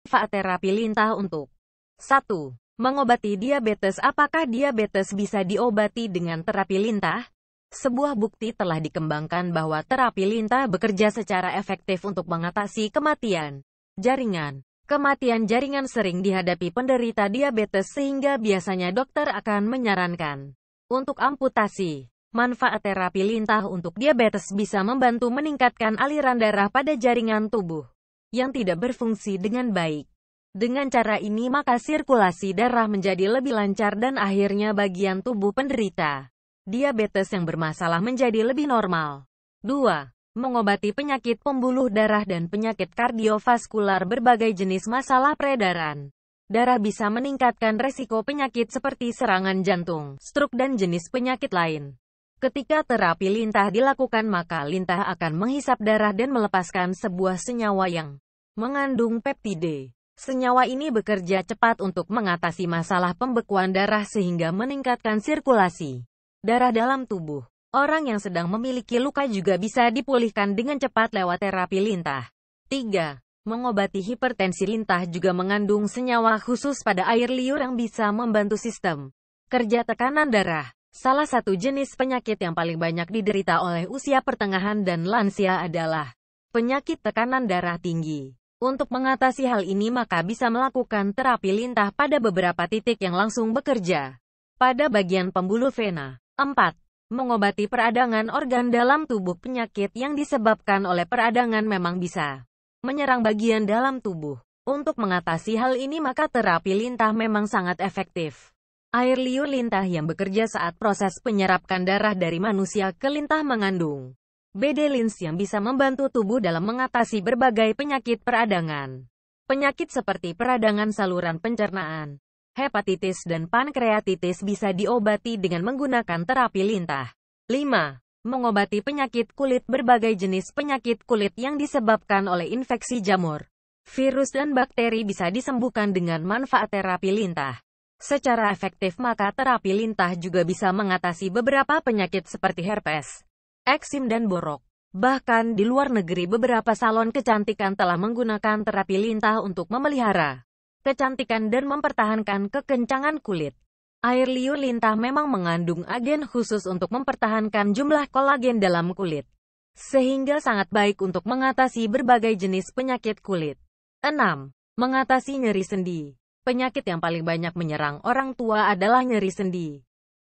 Manfaat terapi lintah untuk 1. Mengobati diabetes Apakah diabetes bisa diobati dengan terapi lintah? Sebuah bukti telah dikembangkan bahwa terapi lintah bekerja secara efektif untuk mengatasi kematian jaringan. Kematian jaringan sering dihadapi penderita diabetes sehingga biasanya dokter akan menyarankan untuk amputasi. Manfaat terapi lintah untuk diabetes bisa membantu meningkatkan aliran darah pada jaringan tubuh yang tidak berfungsi dengan baik. Dengan cara ini maka sirkulasi darah menjadi lebih lancar dan akhirnya bagian tubuh penderita diabetes yang bermasalah menjadi lebih normal. 2. Mengobati penyakit pembuluh darah dan penyakit kardiovaskular berbagai jenis masalah peredaran. Darah bisa meningkatkan resiko penyakit seperti serangan jantung, stroke dan jenis penyakit lain. Ketika terapi lintah dilakukan maka lintah akan menghisap darah dan melepaskan sebuah senyawa yang mengandung peptide. Senyawa ini bekerja cepat untuk mengatasi masalah pembekuan darah sehingga meningkatkan sirkulasi darah dalam tubuh. Orang yang sedang memiliki luka juga bisa dipulihkan dengan cepat lewat terapi lintah. 3. Mengobati hipertensi lintah juga mengandung senyawa khusus pada air liur yang bisa membantu sistem kerja tekanan darah. Salah satu jenis penyakit yang paling banyak diderita oleh usia pertengahan dan lansia adalah penyakit tekanan darah tinggi. Untuk mengatasi hal ini maka bisa melakukan terapi lintah pada beberapa titik yang langsung bekerja. Pada bagian pembuluh vena. 4. Mengobati peradangan organ dalam tubuh penyakit yang disebabkan oleh peradangan memang bisa menyerang bagian dalam tubuh. Untuk mengatasi hal ini maka terapi lintah memang sangat efektif. Air liur lintah yang bekerja saat proses penyerapkan darah dari manusia ke lintah mengandung Bedelins yang bisa membantu tubuh dalam mengatasi berbagai penyakit peradangan. Penyakit seperti peradangan saluran pencernaan, hepatitis dan pankreatitis bisa diobati dengan menggunakan terapi lintah. 5. Mengobati penyakit kulit Berbagai jenis penyakit kulit yang disebabkan oleh infeksi jamur, virus dan bakteri bisa disembuhkan dengan manfaat terapi lintah. Secara efektif maka terapi lintah juga bisa mengatasi beberapa penyakit seperti herpes, eksim dan borok. Bahkan di luar negeri beberapa salon kecantikan telah menggunakan terapi lintah untuk memelihara kecantikan dan mempertahankan kekencangan kulit. Air liur lintah memang mengandung agen khusus untuk mempertahankan jumlah kolagen dalam kulit, sehingga sangat baik untuk mengatasi berbagai jenis penyakit kulit. 6. Mengatasi nyeri sendi Penyakit yang paling banyak menyerang orang tua adalah nyeri sendi.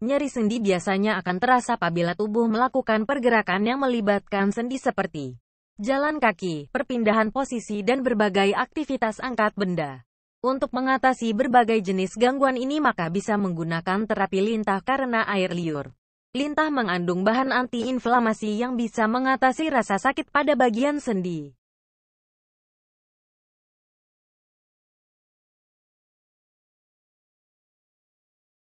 Nyeri sendi biasanya akan terasa apabila tubuh melakukan pergerakan yang melibatkan sendi seperti jalan kaki, perpindahan posisi dan berbagai aktivitas angkat benda. Untuk mengatasi berbagai jenis gangguan ini maka bisa menggunakan terapi lintah karena air liur. Lintah mengandung bahan antiinflamasi yang bisa mengatasi rasa sakit pada bagian sendi.